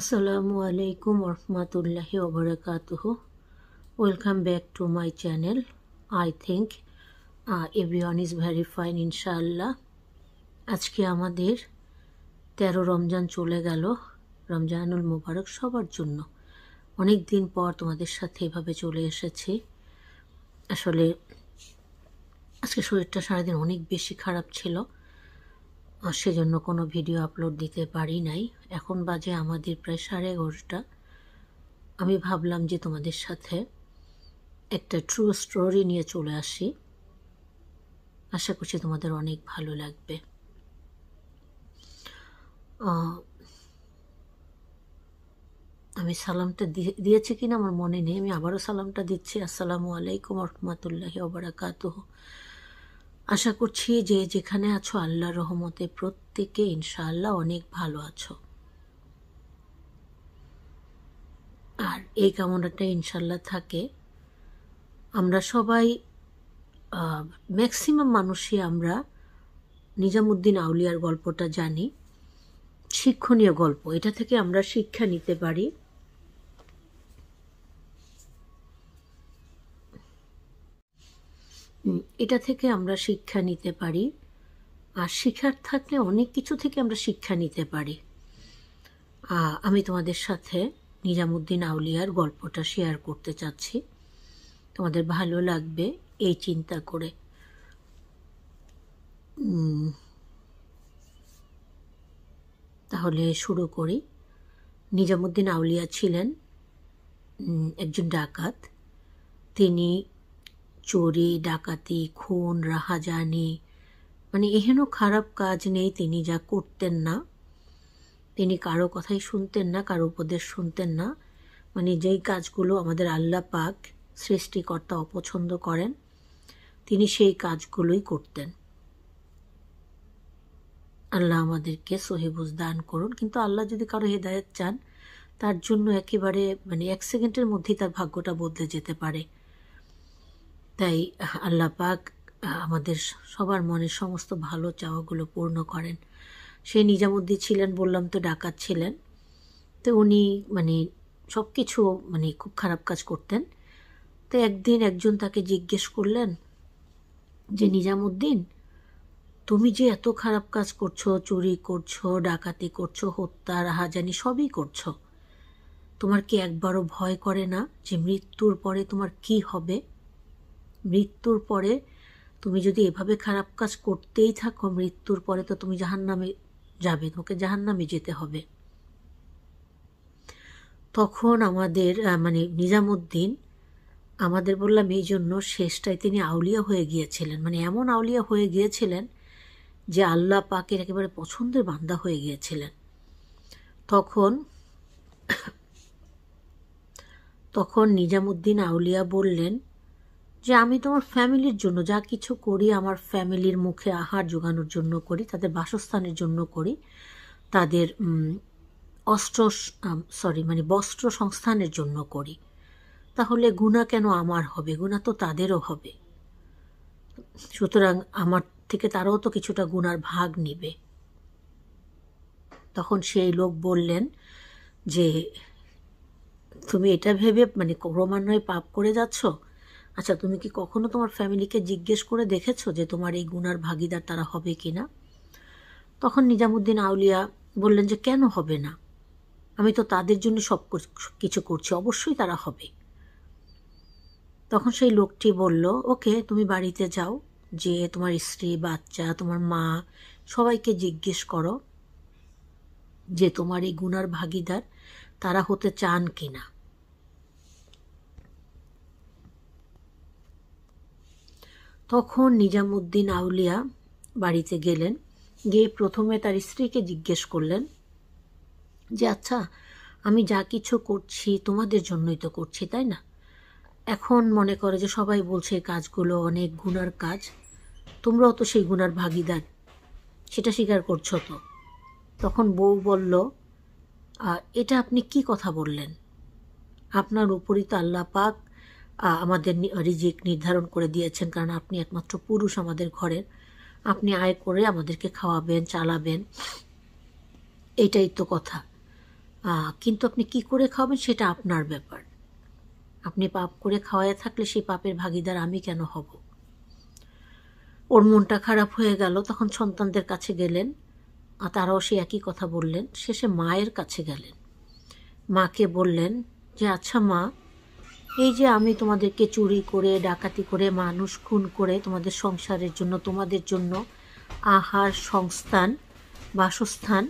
আসসালামু আলাইকুম রহমাতুল্লাহি ওবরাকাতুহ welcome back to my channel I think one is very fine ইনশাআল্লাহ আজকে আমাদের তেরো রমজান চলে গেল রমজানুল মুবারক সবার জন্য অনেক দিন পর তোমাদের সাথে এভাবে চলে এসেছি আসলে আজকে শরীরটা সারাদিন অনেক বেশি খারাপ ছিল আর সেজন্য কোনো ভিডিও আপলোড দিতে পারি নাই এখন বাজে আমাদের প্রায় সাড়ে এগারোটা আমি ভাবলাম যে তোমাদের সাথে একটা ট্রু স্টোরি নিয়ে চলে আসি আশা করছি তোমাদের অনেক ভালো লাগবে আমি সালামটা দিয়েছি কিনা আমার মনে নেই আমি আবারও সালামটা দিচ্ছি আসসালামু আলাইকুম রহমতুল্লাহ ওবরাকাতুহ আশা করছি যে যেখানে আছো আল্লাহ রহমতে প্রত্যেকে ইনশাআল্লাহ অনেক ভালো আছো আর এই কামনাটা ইনশাল্লাহ থাকে আমরা সবাই ম্যাক্সিমাম মানুষই আমরা নিজামুদ্দিন আউলিয়ার গল্পটা জানি শিক্ষণীয় গল্প এটা থেকে আমরা শিক্ষা নিতে পারি এটা থেকে আমরা শিক্ষা নিতে পারি আর শিখার থাকলে অনেক কিছু থেকে আমরা শিক্ষা নিতে পারি আমি তোমাদের সাথে নিজামুদ্দিন আউলিয়ার গল্পটা শেয়ার করতে চাচ্ছি তোমাদের ভালো লাগবে এই চিন্তা করে তাহলে শুরু করি নিজামুদ্দিন আউলিয়া ছিলেন একজন ডাকাত তিনি চোরে ডাকাতি খুন রাহাজানি মানে এহেন খারাপ কাজ নেই তিনি যা করতেন না তিনি কারো কথাই শুনতেন না কারো উপদেশ শুনতেন না মানে যেই কাজগুলো আমাদের আল্লাহ পাক সৃষ্টিকর্তা অপছন্দ করেন তিনি সেই কাজগুলোই করতেন আল্লাহ আমাদেরকে সহিবুজ দান করুন কিন্তু আল্লাহ যদি কারো হেদায়ত চান তার জন্য একেবারে মানে এক সেকেন্ডের মধ্যেই তার ভাগ্যটা বদলে যেতে পারে তাই আল্লাহ পাক আমাদের সবার মনের সমস্ত ভালো চাওয়াগুলো পূর্ণ করেন সেই নিজামুদ্দি ছিলেন বললাম তো ডাকাত ছিলেন তো উনি মানে সব কিছু মানে খুব খারাপ কাজ করতেন তো একদিন একজন তাকে জিজ্ঞেস করলেন যে নিজামুদ্দিন তুমি যে এত খারাপ কাজ করছো চুরি করছো ডাকাতি করছো হত্যা রাহাজানি সবই করছো তোমার কি একবারও ভয় করে না যে মৃত্যুর পরে তোমার কি হবে মৃত্যুর পরে তুমি যদি এভাবে খারাপ কাজ করতেই থাকো মৃত্যুর পরে তো তুমি জাহান নামে যাবে তোমাকে জাহান নামে যেতে হবে তখন আমাদের মানে নিজামুদ্দিন আমাদের বললাম এই জন্য শেষটায় তিনি আউলিয়া হয়ে গিয়েছিলেন মানে এমন আউলিয়া হয়ে গিয়েছিলেন যে আল্লাহ পাকের একেবারে পছন্দের বান্দা হয়ে গিয়েছিলেন তখন তখন নিজামুদ্দিন আউলিয়া বললেন যে আমি তোমার ফ্যামিলির জন্য যা কিছু করি আমার ফ্যামিলির মুখে আহার যোগানোর জন্য করি তাদের বাসস্থানের জন্য করি তাদের অস্ত্র সরি মানে বস্ত্র সংস্থানের জন্য করি তাহলে গুণা কেন আমার হবে গুণা তো তাদেরও হবে সুতরাং আমার থেকে তারাও তো কিছুটা গুণার ভাগ নিবে তখন সেই লোক বললেন যে তুমি এটা ভেবে মানে ক্রমান্বয়ে পাপ করে যাচ্ছ আচ্ছা তুমি কি কখনো তোমার ফ্যামিলিকে জিজ্ঞেস করে দেখেছো যে তোমার এই গুনার ভাগিদার তারা হবে কি না তখন নিজামুদ্দিন আউলিয়া বললেন যে কেন হবে না আমি তো তাদের জন্য সব কিছু করছি অবশ্যই তারা হবে তখন সেই লোকটি বলল ওকে তুমি বাড়িতে যাও যে তোমার স্ত্রী বাচ্চা তোমার মা সবাইকে জিজ্ঞেস করো যে তোমার এই গুনার ভাগিদার তারা হতে চান কি না তখন নিজামুদ্দিন আউলিয়া বাড়িতে গেলেন গিয়ে প্রথমে তার স্ত্রীকে জিজ্ঞেস করলেন যে আচ্ছা আমি যা কিছু করছি তোমাদের জন্যই তো করছি তাই না এখন মনে করে যে সবাই বলছে কাজগুলো অনেক গুণার কাজ তোমরাও তো সেই গুণার ভাগিদার সেটা স্বীকার করছো তো তখন বউ বলল এটা আপনি কি কথা বললেন আপনার উপরই তো আল্লাপাক পাক আমাদের রিজিক নির্ধারণ করে দিয়েছেন কারণ আপনি একমাত্র পুরুষ আমাদের ঘরের আপনি আয় করে আমাদেরকে খাওয়াবেন চালাবেন এটাই তো কথা কিন্তু আপনি কি করে খাওয়াবেন সেটা আপনার ব্যাপার আপনি পাপ করে খাওয়ায় থাকলে সেই পাপের ভাগিদার আমি কেন হব ওর মনটা খারাপ হয়ে গেল তখন সন্তানদের কাছে গেলেন আর তারাও সে একই কথা বললেন শেষে মায়ের কাছে গেলেন মাকে বললেন যে আচ্ছা মা এই যে আমি তোমাদেরকে চুরি করে ডাকাতি করে মানুষ খুন করে তোমাদের সংসারের জন্য তোমাদের জন্য আহার সংস্থান বাসস্থান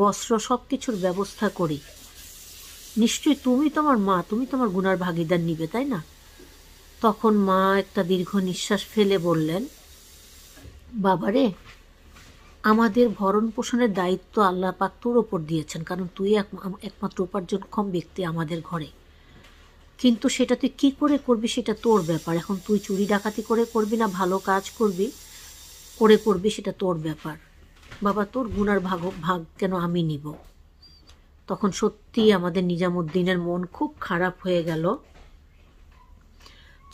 বস্ত্র সব কিছুর ব্যবস্থা করি নিশ্চয়ই তুমি তোমার মা তুমি তোমার গুনার ভাগিদার নিবে তাই না তখন মা একটা দীর্ঘ নিঃশ্বাস ফেলে বললেন বাবারে আমাদের ভরণ পোষণের দায়িত্ব আল্লাহ পাক তোর ওপর দিয়েছেন কারণ তুই একমাত্র উপার্জনক্ষম ব্যক্তি আমাদের ঘরে কিন্তু সেটা তুই কি করে করবি সেটা তোর ব্যাপার এখন তুই চুরি ডাকাতি করে করবি না ভালো কাজ করবি করে করবি সেটা তোর ব্যাপার বাবা তোর গুনার ভাগ ভাগ কেন আমি নিব তখন সত্যি আমাদের নিজামুদ্দিনের মন খুব খারাপ হয়ে গেল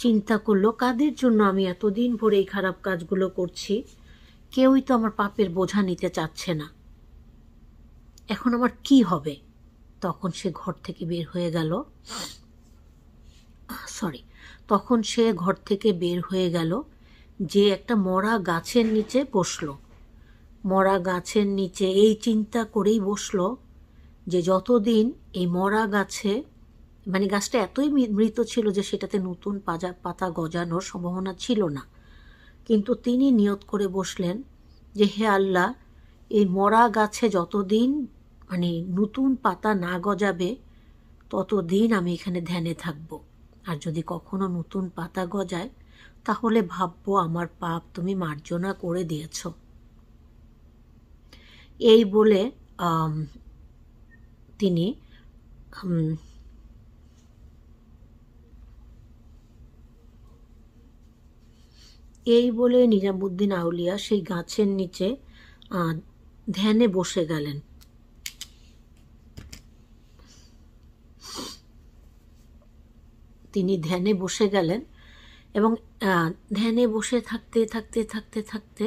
চিন্তা করলো কাদের জন্য আমি এতদিন ভরে এই খারাপ কাজগুলো করছি কেউই তো আমার পাপের বোঝা নিতে চাচ্ছে না এখন আমার কি হবে তখন সে ঘর থেকে বের হয়ে গেল সরি তখন সে ঘর থেকে বের হয়ে গেল যে একটা মরা গাছের নিচে বসল মরা গাছের নিচে এই চিন্তা করেই বসল যে যতদিন এই মরা গাছে মানে গাছটা এতই মৃত ছিল যে সেটাতে নতুন পাজা পাতা গজানোর সম্ভাবনা ছিল না কিন্তু তিনি নিয়ত করে বসলেন যে হে আল্লাহ এই মরা গাছে যতদিন মানে নতুন পাতা না গজাবে ততদিন আমি এখানে ধ্যানে থাকবো আর যদি কখনো নতুন পাতা গজায় তাহলে ভাবব আমার পাপ তুমি মার্জনা করে দিয়েছ এই বলে তিনি এই বলে নিজামুদ্দিন আউলিয়া সেই গাছের নিচে ধ্যানে বসে গেলেন তিনি ধ্যানে বসে গেলেন এবং ধ্যানে বসে থাকতে থাকতে থাকতে থাকতে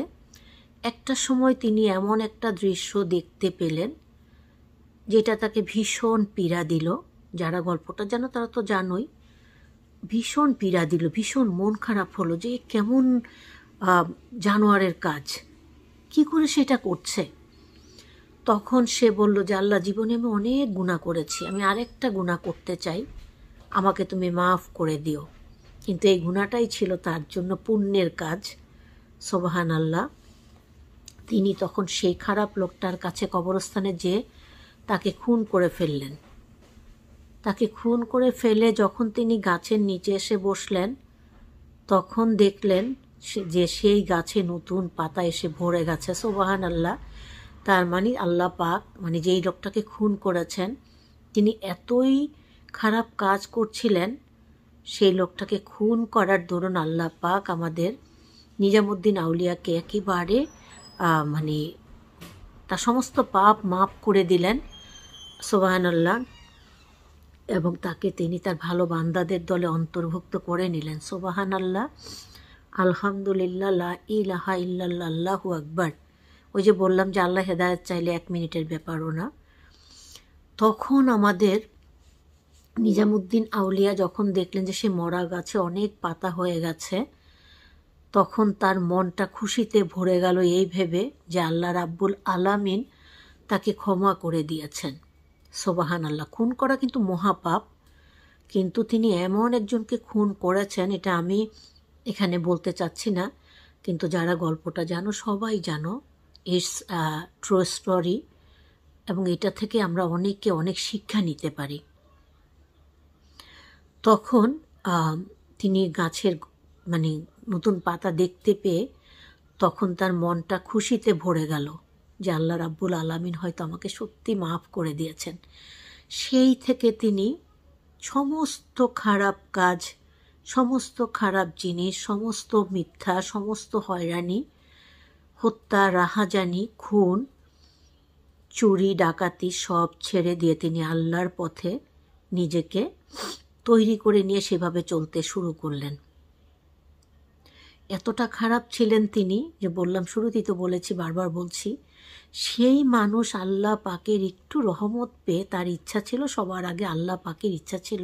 একটা সময় তিনি এমন একটা দৃশ্য দেখতে পেলেন যেটা তাকে ভীষণ পীড়া দিল যারা গল্পটা জানো তারা তো জানোই ভীষণ পীড়া দিল ভীষণ মন খারাপ হলো যে কেমন জানোয়ারের কাজ কি করে সেটা করছে তখন সে বলল যে আল্লাহ জীবনে আমি অনেক গুণা করেছি আমি আরেকটা গুণা করতে চাই আমাকে তুমি মাফ করে দিও কিন্তু এই ঘুণাটাই ছিল তার জন্য পুণ্যের কাজ সোবাহান আল্লাহ তিনি তখন সেই খারাপ লোকটার কাছে কবরস্থানে যে তাকে খুন করে ফেললেন তাকে খুন করে ফেলে যখন তিনি গাছের নিচে এসে বসলেন তখন দেখলেন যে সেই গাছে নতুন পাতা এসে ভরে গেছে সোবাহান আল্লাহ তার মানে আল্লাহ পাক মানে যেই লোকটাকে খুন করেছেন তিনি এতই খারাপ কাজ করছিলেন সেই লোকটাকে খুন করার দরুন আল্লাহ পাক আমাদের নিজামুদ্দিন আউলিয়াকে একেবারে মানে তার সমস্ত পাপ মাপ করে দিলেন আল্লাহ এবং তাকে তিনি তার ভালো বান্দাদের দলে অন্তর্ভুক্ত করে নিলেন সোবাহান আল্লাহ আলহামদুলিল্লাহ ইলাহা আল্লাহু আকবার ওই যে বললাম যে আল্লাহ হেদায়ত চাইলে এক মিনিটের ব্যাপারও না তখন আমাদের নিজামুদ্দিন আউলিয়া যখন দেখলেন যে সে মরা গাছে অনেক পাতা হয়ে গেছে তখন তার মনটা খুশিতে ভরে গেল এই ভেবে যে আল্লাহ রাব্বুল আলামিন তাকে ক্ষমা করে দিয়েছেন সোবাহান আল্লাহ খুন করা কিন্তু মহাপাপ কিন্তু তিনি এমন একজনকে খুন করেছেন এটা আমি এখানে বলতে চাচ্ছি না কিন্তু যারা গল্পটা জানো সবাই জানো ইটস ট্রু স্টোরি এবং এটা থেকে আমরা অনেককে অনেক শিক্ষা নিতে পারি তখন তিনি গাছের মানে নতুন পাতা দেখতে পেয়ে তখন তার মনটা খুশিতে ভরে গেল যে আল্লাহ রাব্বুল আলামিন হয়তো আমাকে সত্যি মাফ করে দিয়েছেন সেই থেকে তিনি সমস্ত খারাপ কাজ সমস্ত খারাপ জিনিস সমস্ত মিথ্যা সমস্ত হয়রানি হত্যা রাহাজানি খুন চুরি ডাকাতি সব ছেড়ে দিয়ে তিনি আল্লাহর পথে নিজেকে তৈরি করে নিয়ে সেভাবে চলতে শুরু করলেন এতটা খারাপ ছিলেন তিনি যে বললাম শুরুতেই তো বলেছি বারবার বলছি সেই মানুষ আল্লাহ পাকের একটু রহমত পেয়ে তার ইচ্ছা ছিল সবার আগে আল্লাহ পাকের ইচ্ছা ছিল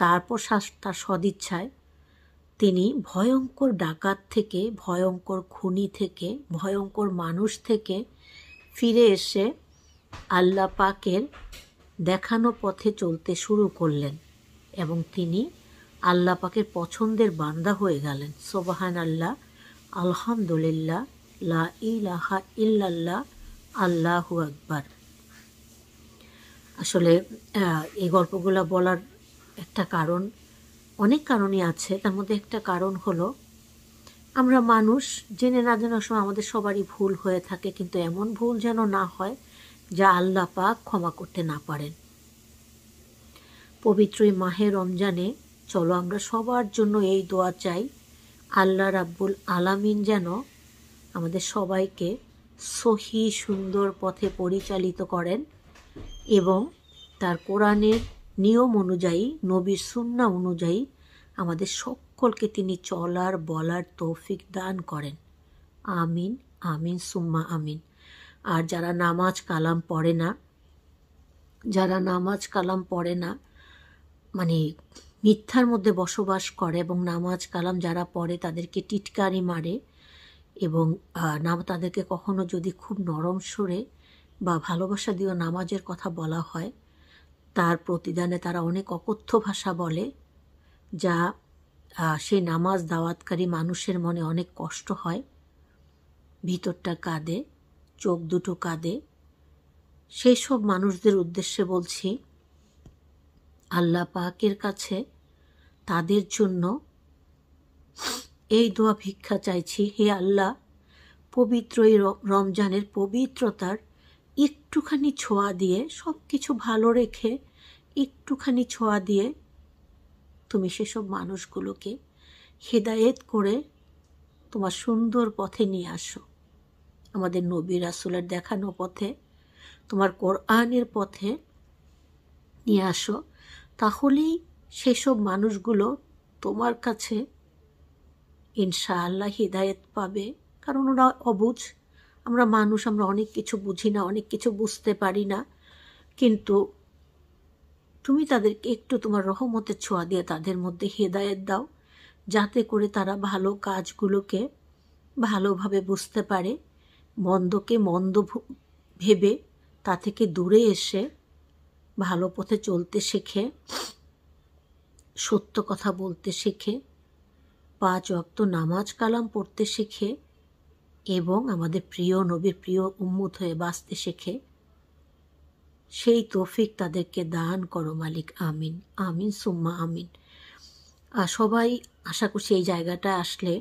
তারপর তার সদিচ্ছায় তিনি ভয়ঙ্কর ডাকাত থেকে ভয়ঙ্কর খুনি থেকে ভয়ঙ্কর মানুষ থেকে ফিরে এসে আল্লাহ পাকের দেখানো পথে চলতে শুরু করলেন এবং তিনি আল্লাহ পাকের পছন্দের বান্দা হয়ে গেলেন সোবাহান আল্লাহ আলহামদুলিল্লাহ লা ইলাহা ইল্লাল্লাহ আল্লাহু আকবার আসলে এই গল্পগুলো বলার একটা কারণ অনেক কারণই আছে তার মধ্যে একটা কারণ হলো আমরা মানুষ জেনে না জানার সময় আমাদের সবারই ভুল হয়ে থাকে কিন্তু এমন ভুল যেন না হয় যা আল্লাহ পাক ক্ষমা করতে না পারেন পবিত্র এই মাহে রমজানে চলো আমরা সবার জন্য এই দোয়া চাই আল্লাহ রাব্বুল আলামিন যেন আমাদের সবাইকে সহি সুন্দর পথে পরিচালিত করেন এবং তার কোরআনের নিয়ম অনুযায়ী নবীর সুন্না অনুযায়ী আমাদের সকলকে তিনি চলার বলার তৌফিক দান করেন আমিন আমিন সুম্মা আমিন আর যারা নামাজ কালাম পড়ে না যারা নামাজ কালাম পড়ে না মানে মিথ্যার মধ্যে বসবাস করে এবং নামাজ কালাম যারা পড়ে তাদেরকে টিটকারি মারে এবং নাম তাদেরকে কখনো যদি খুব নরম সরে বা ভালোবাসা দিয়েও নামাজের কথা বলা হয় তার প্রতিদানে তারা অনেক অকথ্য ভাষা বলে যা সেই নামাজ দাওয়াতকারী মানুষের মনে অনেক কষ্ট হয় ভিতরটা কাঁদে চোখ দুটো কাঁদে সেই সব মানুষদের উদ্দেশ্যে বলছি আল্লাহ পাকের কাছে তাদের জন্য এই দোয়া ভিক্ষা চাইছি হে আল্লাহ পবিত্র এই রমজানের পবিত্রতার একটুখানি ছোঁয়া দিয়ে সব কিছু ভালো রেখে একটুখানি ছোঁয়া দিয়ে তুমি সেসব মানুষগুলোকে হেদায়েত করে তোমার সুন্দর পথে নিয়ে আসো আমাদের নবী রাসুলের দেখানো পথে তোমার কোরআনের পথে নিয়ে আসো তাহলেই সেসব মানুষগুলো তোমার কাছে ইনশাআল্লাহ হৃদায়ত পাবে কারণ ওরা অবুঝ আমরা মানুষ আমরা অনেক কিছু বুঝি না অনেক কিছু বুঝতে পারি না কিন্তু তুমি তাদেরকে একটু তোমার রহমতের ছোঁয়া দিয়ে তাদের মধ্যে হেদায়েত দাও যাতে করে তারা ভালো কাজগুলোকে ভালোভাবে বুঝতে পারে মন্দকে মন্দ ভেবে তা থেকে দূরে এসে ভালো পথে চলতে শেখে সত্য কথা বলতে শেখে পাঁচ অক্ত নামাজ কালাম পড়তে শেখে এবং আমাদের প্রিয় নবীর প্রিয় উম্মুত হয়ে বাঁচতে শেখে সেই তৌফিক তাদেরকে দান করো মালিক আমিন আমিন সুম্মা আমিন আর সবাই আশা করছি এই জায়গাটা আসলে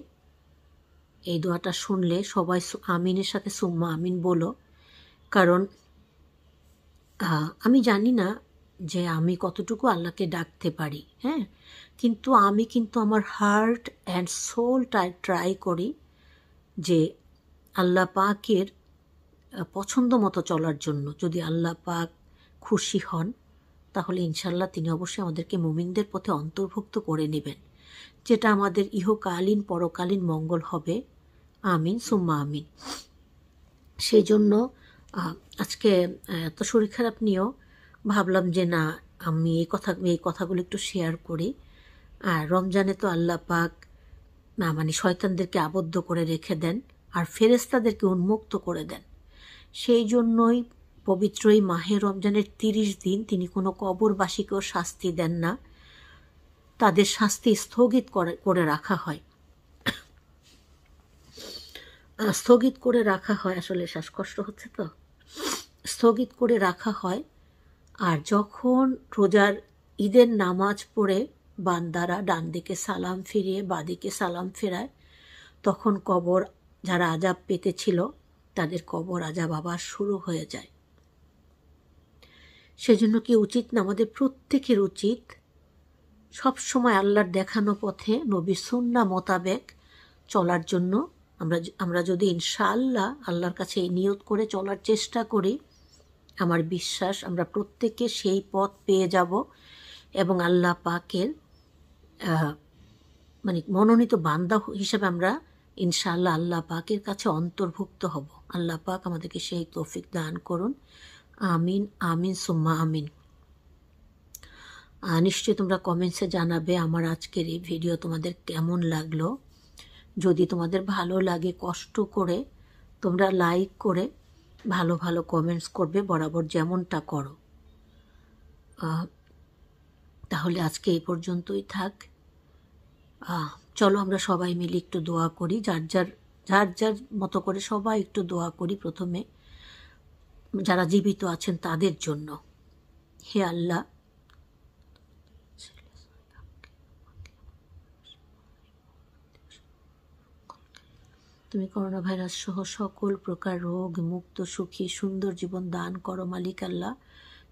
এই দোয়াটা শুনলে সবাই আমিনের সাথে সুম্মা আমিন বলো কারণ আমি জানি না যে আমি কতটুকু আল্লাহকে ডাকতে পারি হ্যাঁ কিন্তু আমি কিন্তু আমার হার্ট অ্যান্ড সোলটা ট্রাই করি যে আল্লাহ পাকের পছন্দ মতো চলার জন্য যদি আল্লাহ পাক খুশি হন তাহলে ইনশাল্লাহ তিনি অবশ্যই আমাদেরকে মুমিনদের পথে অন্তর্ভুক্ত করে নেবেন যেটা আমাদের ইহকালীন পরকালীন মঙ্গল হবে আমিন সুম্মা আমিন সেই জন্য আজকে এত শরীর খারাপ নিয়েও ভাবলাম যে না আমি এই কথা এই কথাগুলো একটু শেয়ার করি আর রমজানে তো আল্লাহ পাক না মানে শয়তানদেরকে আবদ্ধ করে রেখে দেন আর ফেরেস্তাদেরকে উন্মুক্ত করে দেন সেই জন্যই পবিত্রই মাহে রমজানের তিরিশ দিন তিনি কোনো কবরবাসীকেও শাস্তি দেন না তাদের শাস্তি স্থগিত করে রাখা হয় স্থগিত করে রাখা হয় আসলে শ্বাসকষ্ট হচ্ছে তো স্থগিত করে রাখা হয় আর যখন রোজার ঈদের নামাজ পড়ে বান্দারা ডান দিকে সালাম ফিরিয়ে বাদিকে সালাম ফেরায় তখন কবর যারা আজাব ছিল তাদের কবর আজাব আবার শুরু হয়ে যায় সেজন্য কি উচিত না আমাদের প্রত্যেকের উচিত সবসময় আল্লাহর দেখানো পথে নবী সুন্না মোতাবেক চলার জন্য আমরা আমরা যদি ইনশাআল্লাহ আল্লাহর কাছে নিয়ত করে চলার চেষ্টা করি আমার বিশ্বাস আমরা প্রত্যেকে সেই পথ পেয়ে যাব এবং আল্লাহ পাকের মানে মনোনীত বান্দা হিসেবে আমরা ইনশাআল্লাহ আল্লাহ পাকের কাছে অন্তর্ভুক্ত হব আল্লাহ পাক আমাদেরকে সেই তৌফিক দান করুন আমিন আমিন সুম্মা আমিন নিশ্চয়ই তোমরা কমেন্টসে জানাবে আমার আজকের এই ভিডিও তোমাদের কেমন লাগলো যদি তোমাদের ভালো লাগে কষ্ট করে তোমরা লাইক করে ভালো ভালো কমেন্টস করবে বরাবর যেমনটা করো তাহলে আজকে এই পর্যন্তই থাক চলো আমরা সবাই মিলে একটু দোয়া করি যার যার যার যার মতো করে সবাই একটু দোয়া করি প্রথমে যারা জীবিত আছেন তাদের জন্য হে আল্লাহ তুমি করোনা ভাইরাস সহ সকল প্রকার রোগ মুক্ত সুখী সুন্দর জীবন দান করো মালিক আল্লাহ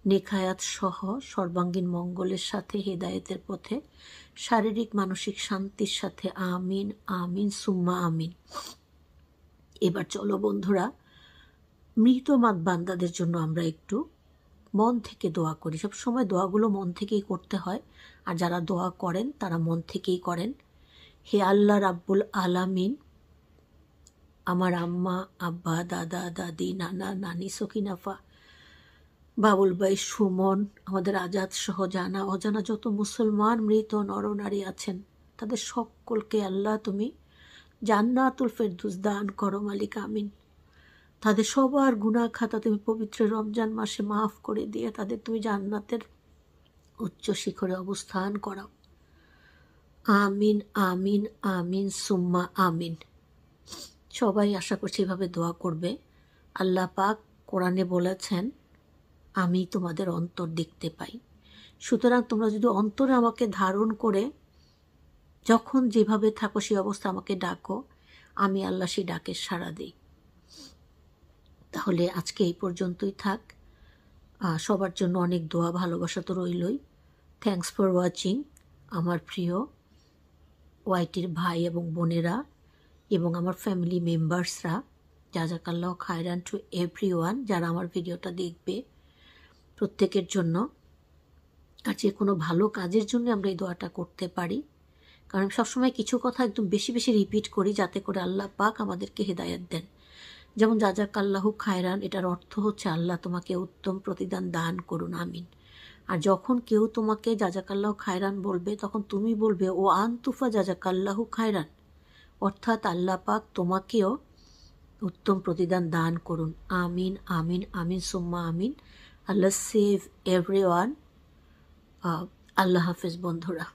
নেখায়াত সহ সর্বাঙ্গীন মঙ্গলের সাথে হেদায়েতের পথে শারীরিক মানসিক শান্তির সাথে আমিন আমিন সুম্মা আমিন এবার চলো বন্ধুরা মৃত মাত বান্দাদের জন্য আমরা একটু মন থেকে দোয়া করি সব সময় দোয়াগুলো মন থেকেই করতে হয় আর যারা দোয়া করেন তারা মন থেকেই করেন হে আল্লাহ রাব্বুল আলামিন আমার আম্মা আব্বা দাদা দাদি নানা নানি সকিনাফা বাবুল ভাই সুমন আমাদের আজাদ সহ জানা অজানা যত মুসলমান মৃত নরনারী আছেন তাদের সকলকে আল্লাহ তুমি জান্নাতুল ফেরদুস দান করো মালিক আমিন তাদের সবার গুণা খাতা তুমি পবিত্র রমজান মাসে মাফ করে দিয়ে তাদের তুমি জান্নাতের উচ্চ শিখরে অবস্থান করাও আমিন আমিন আমিন সুম্মা আমিন সবাই আশা করছি এভাবে দোয়া করবে আল্লাহ পাক কোরআনে বলেছেন আমি তোমাদের অন্তর দেখতে পাই সুতরাং তোমরা যদি অন্তরে আমাকে ধারণ করে যখন যেভাবে থাকো সেই অবস্থা আমাকে ডাকো আমি আল্লাহ সেই ডাকে সাড়া দিই তাহলে আজকে এই পর্যন্তই থাক সবার জন্য অনেক দোয়া ভালোবাসা তো রইলই থ্যাংকস ফর ওয়াচিং আমার প্রিয় ওয়াইটির ভাই এবং বোনেরা এবং আমার ফ্যামিলি মেম্বার্সরা যা কাল খায়রান টু এভরি ওয়ান যারা আমার ভিডিওটা দেখবে প্রত্যেকের জন্য আর যে কোনো ভালো কাজের জন্য আমরা এই দোয়াটা করতে পারি কারণ সব সবসময় কিছু কথা একদম বেশি বেশি রিপিট করি যাতে করে আল্লাহ পাক আমাদেরকে হেদায়ত দেন যেমন যা কাল্লাহু খায়রান এটার অর্থ হচ্ছে আল্লাহ তোমাকে উত্তম প্রতিদান দান করুন আমিন আর যখন কেউ তোমাকে যাজাকাল্লাহ খায়রান বলবে তখন তুমি বলবে ও যা কাল্লাহু খায়রান অর্থাৎ আল্লাপাক তোমাকেও উত্তম প্রতিদান দান করুন আমিন আমিন আমিন সুম্মা আমিন আল্লাহ সেভ এভরি ওয়ান আল্লাহ হাফেজ বন্ধুরা